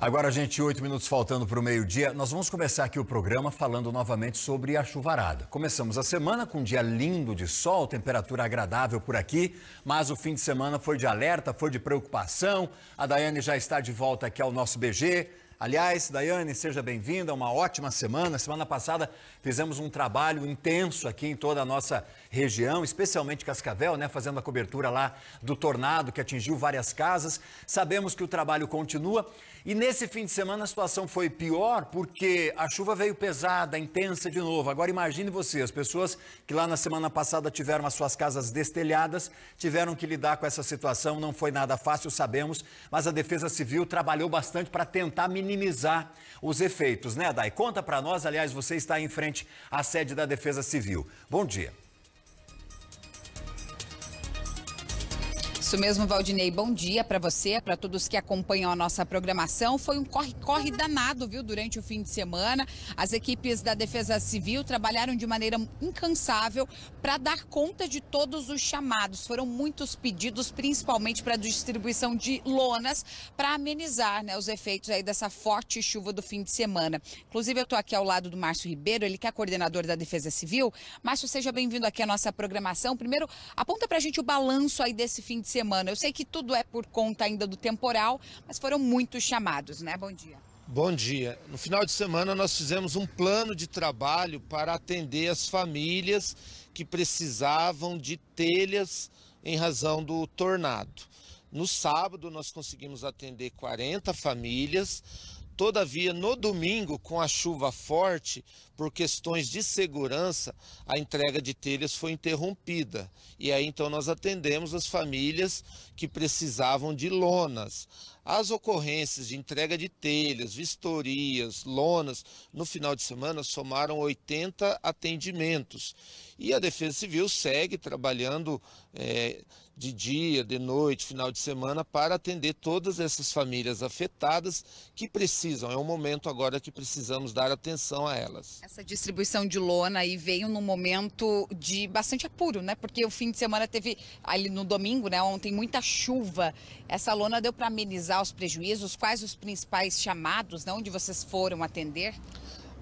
Agora, gente, oito minutos faltando para o meio-dia. Nós vamos começar aqui o programa falando novamente sobre a chuvarada. Começamos a semana com um dia lindo de sol, temperatura agradável por aqui, mas o fim de semana foi de alerta, foi de preocupação. A Daiane já está de volta aqui ao nosso BG. Aliás, Daiane, seja bem-vinda, uma ótima semana. Semana passada fizemos um trabalho intenso aqui em toda a nossa região, especialmente Cascavel, né, fazendo a cobertura lá do tornado que atingiu várias casas. Sabemos que o trabalho continua e nesse fim de semana a situação foi pior porque a chuva veio pesada, intensa de novo. Agora imagine você, as pessoas que lá na semana passada tiveram as suas casas destelhadas, tiveram que lidar com essa situação, não foi nada fácil, sabemos, mas a Defesa Civil trabalhou bastante para tentar minimizar minimizar os efeitos, né, Dai? Conta para nós, aliás, você está em frente à sede da Defesa Civil. Bom dia. Isso mesmo, Valdinei. Bom dia para você, para todos que acompanham a nossa programação. Foi um corre-corre danado, viu, durante o fim de semana. As equipes da Defesa Civil trabalharam de maneira incansável para dar conta de todos os chamados. Foram muitos pedidos, principalmente para a distribuição de lonas, para amenizar né, os efeitos aí dessa forte chuva do fim de semana. Inclusive, eu estou aqui ao lado do Márcio Ribeiro, ele que é coordenador da Defesa Civil. Márcio, seja bem-vindo aqui à nossa programação. Primeiro, aponta para a gente o balanço aí desse fim de semana semana. Eu sei que tudo é por conta ainda do temporal, mas foram muitos chamados, né? Bom dia. Bom dia. No final de semana nós fizemos um plano de trabalho para atender as famílias que precisavam de telhas em razão do tornado. No sábado nós conseguimos atender 40 famílias. Todavia, no domingo, com a chuva forte, por questões de segurança, a entrega de telhas foi interrompida. E aí então nós atendemos as famílias que precisavam de lonas. As ocorrências de entrega de telhas, vistorias, lonas no final de semana somaram 80 atendimentos. E a Defesa Civil segue trabalhando é, de dia, de noite, final de semana para atender todas essas famílias afetadas que precisam. É um momento agora que precisamos dar atenção a elas. Essa distribuição de lona aí veio num momento de bastante apuro, né? Porque o fim de semana teve ali no domingo, né? Ontem muita chuva. Essa lona deu para amenizar avaliar os prejuízos? Quais os principais chamados, né, onde vocês foram atender?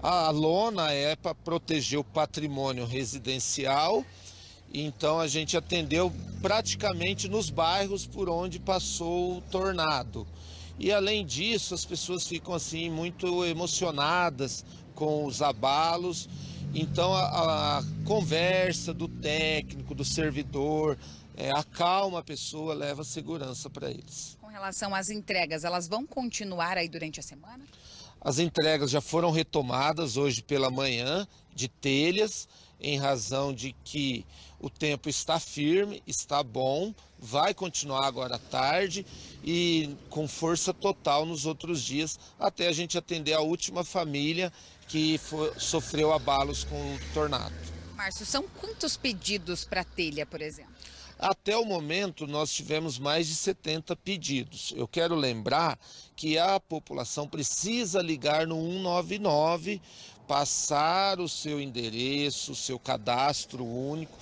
A lona é para proteger o patrimônio residencial, então a gente atendeu praticamente nos bairros por onde passou o tornado. E além disso, as pessoas ficam assim muito emocionadas com os abalos então a, a conversa do técnico, do servidor, é, acalma a pessoa, leva segurança para eles. Com relação às entregas, elas vão continuar aí durante a semana? As entregas já foram retomadas hoje pela manhã de telhas, em razão de que o tempo está firme, está bom vai continuar agora à tarde e com força total nos outros dias, até a gente atender a última família que foi, sofreu abalos com o tornado. Márcio, são quantos pedidos para telha, por exemplo? Até o momento, nós tivemos mais de 70 pedidos. Eu quero lembrar que a população precisa ligar no 199, passar o seu endereço, o seu cadastro único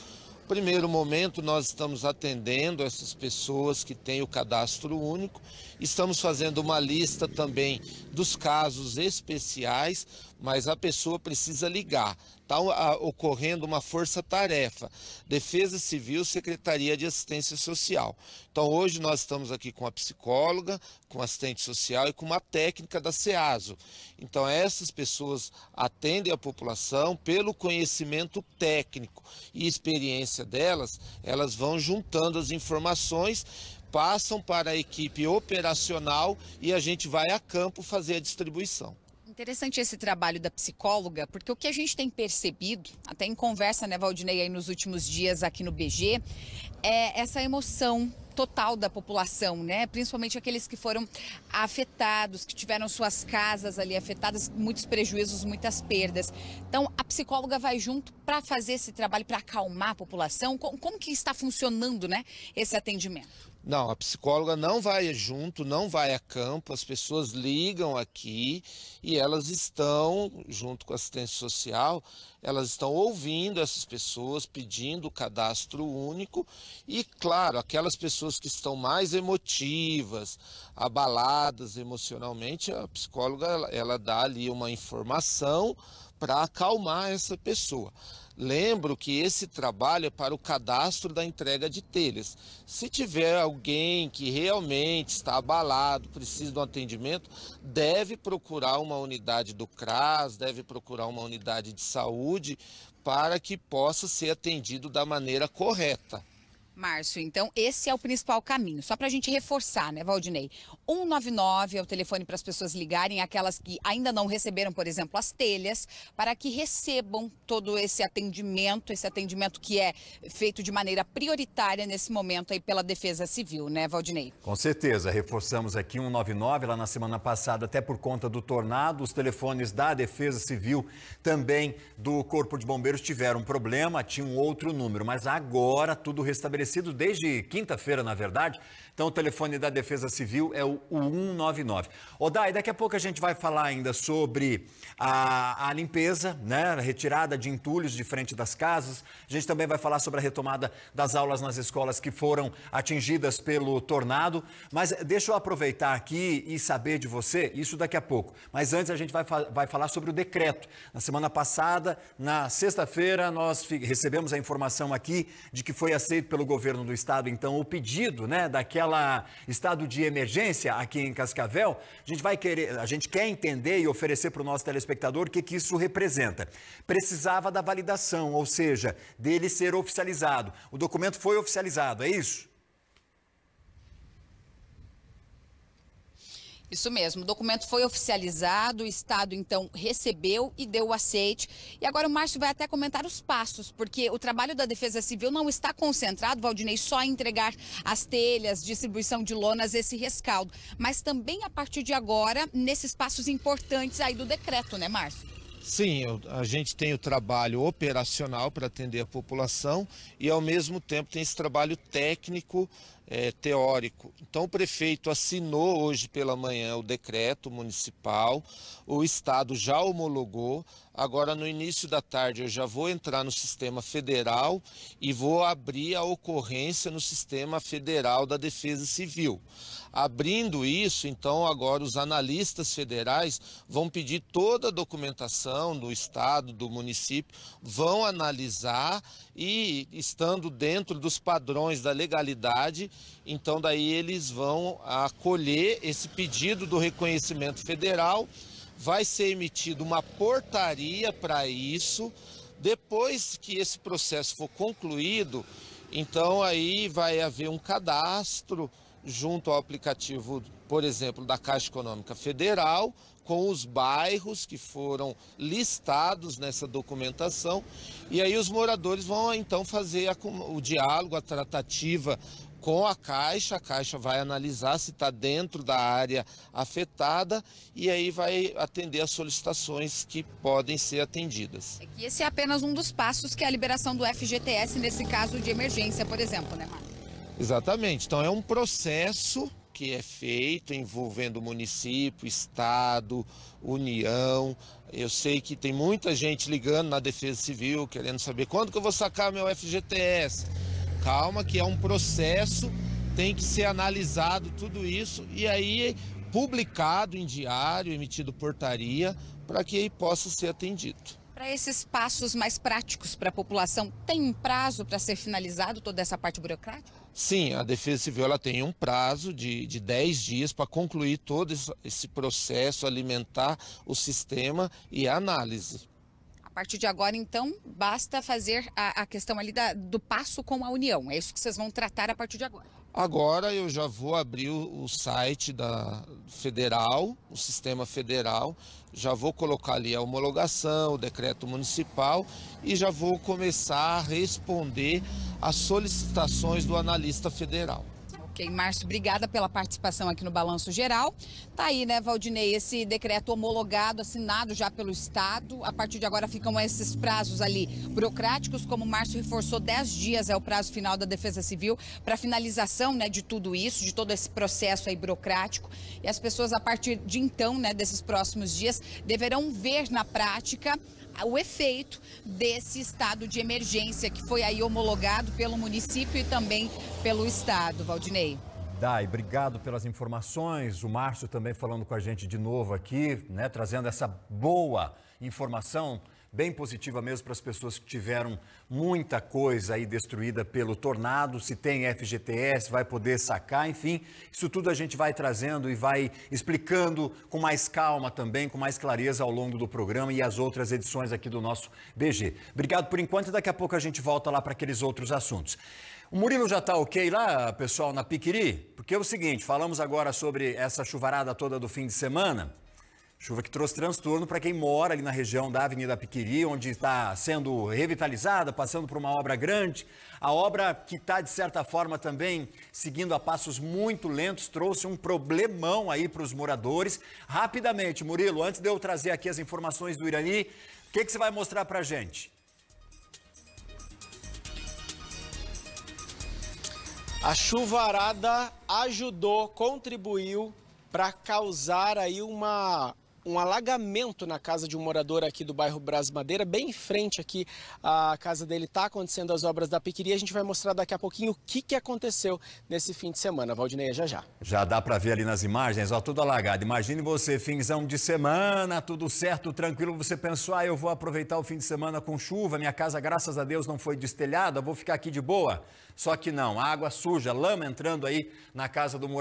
Primeiro momento, nós estamos atendendo essas pessoas que têm o cadastro único, estamos fazendo uma lista também dos casos especiais mas a pessoa precisa ligar. Está ocorrendo uma força-tarefa. Defesa Civil, Secretaria de Assistência Social. Então, hoje nós estamos aqui com a psicóloga, com assistente social e com uma técnica da SEASO. Então, essas pessoas atendem a população pelo conhecimento técnico e experiência delas, elas vão juntando as informações passam para a equipe operacional e a gente vai a campo fazer a distribuição. Interessante esse trabalho da psicóloga, porque o que a gente tem percebido, até em conversa, né, Valdinei, aí nos últimos dias aqui no BG, é essa emoção total da população, né? Principalmente aqueles que foram afetados, que tiveram suas casas ali afetadas, muitos prejuízos, muitas perdas. Então, a psicóloga vai junto para fazer esse trabalho, para acalmar a população. Como que está funcionando, né, esse atendimento? Não, a psicóloga não vai junto, não vai a campo, as pessoas ligam aqui e elas estão, junto com a assistência social, elas estão ouvindo essas pessoas, pedindo o cadastro único e, claro, aquelas pessoas que estão mais emotivas, abaladas emocionalmente, a psicóloga ela, ela dá ali uma informação para acalmar essa pessoa. Lembro que esse trabalho é para o cadastro da entrega de telhas. Se tiver alguém que realmente está abalado, precisa de um atendimento, deve procurar uma unidade do CRAS, deve procurar uma unidade de saúde para que possa ser atendido da maneira correta. Márcio, então esse é o principal caminho. Só para a gente reforçar, né, Valdinei? 199 é o telefone para as pessoas ligarem, aquelas que ainda não receberam, por exemplo, as telhas, para que recebam todo esse atendimento, esse atendimento que é feito de maneira prioritária nesse momento aí pela Defesa Civil, né, Valdinei? Com certeza. Reforçamos aqui 199 lá na semana passada, até por conta do tornado. Os telefones da Defesa Civil, também do Corpo de Bombeiros, tiveram um problema, tinham outro número, mas agora tudo restabelecido estabelecido desde quinta-feira, na verdade. Então, o telefone da Defesa Civil é o 199. Odai, daqui a pouco a gente vai falar ainda sobre a, a limpeza, né? A retirada de entulhos de frente das casas. A gente também vai falar sobre a retomada das aulas nas escolas que foram atingidas pelo tornado. Mas eh, deixa eu aproveitar aqui e saber de você, isso daqui a pouco. Mas antes a gente vai, vai falar sobre o decreto. Na semana passada, na sexta-feira, nós recebemos a informação aqui de que foi aceito pelo governo governo do estado, então, o pedido, né, daquela estado de emergência aqui em Cascavel. A gente vai querer, a gente quer entender e oferecer para o nosso telespectador o que, que isso representa. Precisava da validação, ou seja, dele ser oficializado. O documento foi oficializado, é isso? Isso mesmo, o documento foi oficializado, o Estado então recebeu e deu o aceite. E agora o Márcio vai até comentar os passos, porque o trabalho da Defesa Civil não está concentrado, Valdinei, só em entregar as telhas, distribuição de lonas, esse rescaldo, mas também a partir de agora, nesses passos importantes aí do decreto, né, Márcio? Sim, a gente tem o trabalho operacional para atender a população e, ao mesmo tempo, tem esse trabalho técnico é, teórico. Então, o prefeito assinou hoje pela manhã o decreto municipal, o Estado já homologou. Agora, no início da tarde, eu já vou entrar no sistema federal e vou abrir a ocorrência no sistema federal da Defesa Civil. Abrindo isso, então, agora os analistas federais vão pedir toda a documentação do Estado, do município, vão analisar e, estando dentro dos padrões da legalidade, então, daí eles vão acolher esse pedido do reconhecimento federal. Vai ser emitida uma portaria para isso. Depois que esse processo for concluído, então aí vai haver um cadastro junto ao aplicativo, por exemplo, da Caixa Econômica Federal, com os bairros que foram listados nessa documentação. E aí os moradores vão então fazer o diálogo, a tratativa com a Caixa. A Caixa vai analisar se está dentro da área afetada e aí vai atender as solicitações que podem ser atendidas. É esse é apenas um dos passos que é a liberação do FGTS nesse caso de emergência, por exemplo, né, Marcos? Exatamente. Então é um processo que é feito envolvendo município, estado, união. Eu sei que tem muita gente ligando na Defesa Civil querendo saber quando que eu vou sacar meu FGTS calma, que é um processo, tem que ser analisado tudo isso e aí publicado em diário, emitido portaria, para que aí possa ser atendido. Para esses passos mais práticos para a população, tem um prazo para ser finalizado toda essa parte burocrática? Sim, a Defesa Civil ela tem um prazo de, de 10 dias para concluir todo esse processo, alimentar o sistema e a análise partir de agora, então, basta fazer a, a questão ali da, do passo com a União. É isso que vocês vão tratar a partir de agora. Agora eu já vou abrir o, o site da federal, o sistema federal, já vou colocar ali a homologação, o decreto municipal e já vou começar a responder às solicitações do analista federal. Ok, Márcio, obrigada pela participação aqui no Balanço Geral. Tá aí, né, Valdinei, esse decreto homologado, assinado já pelo Estado. A partir de agora ficam esses prazos ali burocráticos, como o Márcio reforçou, 10 dias é o prazo final da Defesa Civil para finalização, né, de tudo isso, de todo esse processo aí burocrático. E as pessoas, a partir de então, né, desses próximos dias, deverão ver na prática o efeito desse estado de emergência que foi aí homologado pelo município e também pelo estado, Valdinei. Dai, obrigado pelas informações. O Márcio também falando com a gente de novo aqui, né, trazendo essa boa informação bem positiva mesmo para as pessoas que tiveram muita coisa aí destruída pelo tornado. Se tem FGTS, vai poder sacar, enfim. Isso tudo a gente vai trazendo e vai explicando com mais calma também, com mais clareza ao longo do programa e as outras edições aqui do nosso BG. Obrigado por enquanto e daqui a pouco a gente volta lá para aqueles outros assuntos. O Murilo já está ok lá, pessoal, na Piquiri? Porque é o seguinte, falamos agora sobre essa chuvarada toda do fim de semana. Chuva que trouxe transtorno para quem mora ali na região da Avenida Piquiri, onde está sendo revitalizada, passando por uma obra grande. A obra que está, de certa forma, também seguindo a passos muito lentos, trouxe um problemão aí para os moradores. Rapidamente, Murilo, antes de eu trazer aqui as informações do Irani, o que, que você vai mostrar para a gente? A chuvarada ajudou, contribuiu para causar aí uma um alagamento na casa de um morador aqui do bairro Bras Madeira, bem em frente aqui à casa dele. Está acontecendo as obras da Piqueria. A gente vai mostrar daqui a pouquinho o que, que aconteceu nesse fim de semana. Valdinei, já já. Já dá para ver ali nas imagens, ó, tudo alagado. Imagine você, finzão de semana, tudo certo, tranquilo. Você pensou, ah, eu vou aproveitar o fim de semana com chuva, minha casa, graças a Deus, não foi destelhada, vou ficar aqui de boa. Só que não, água suja, lama entrando aí na casa do morador.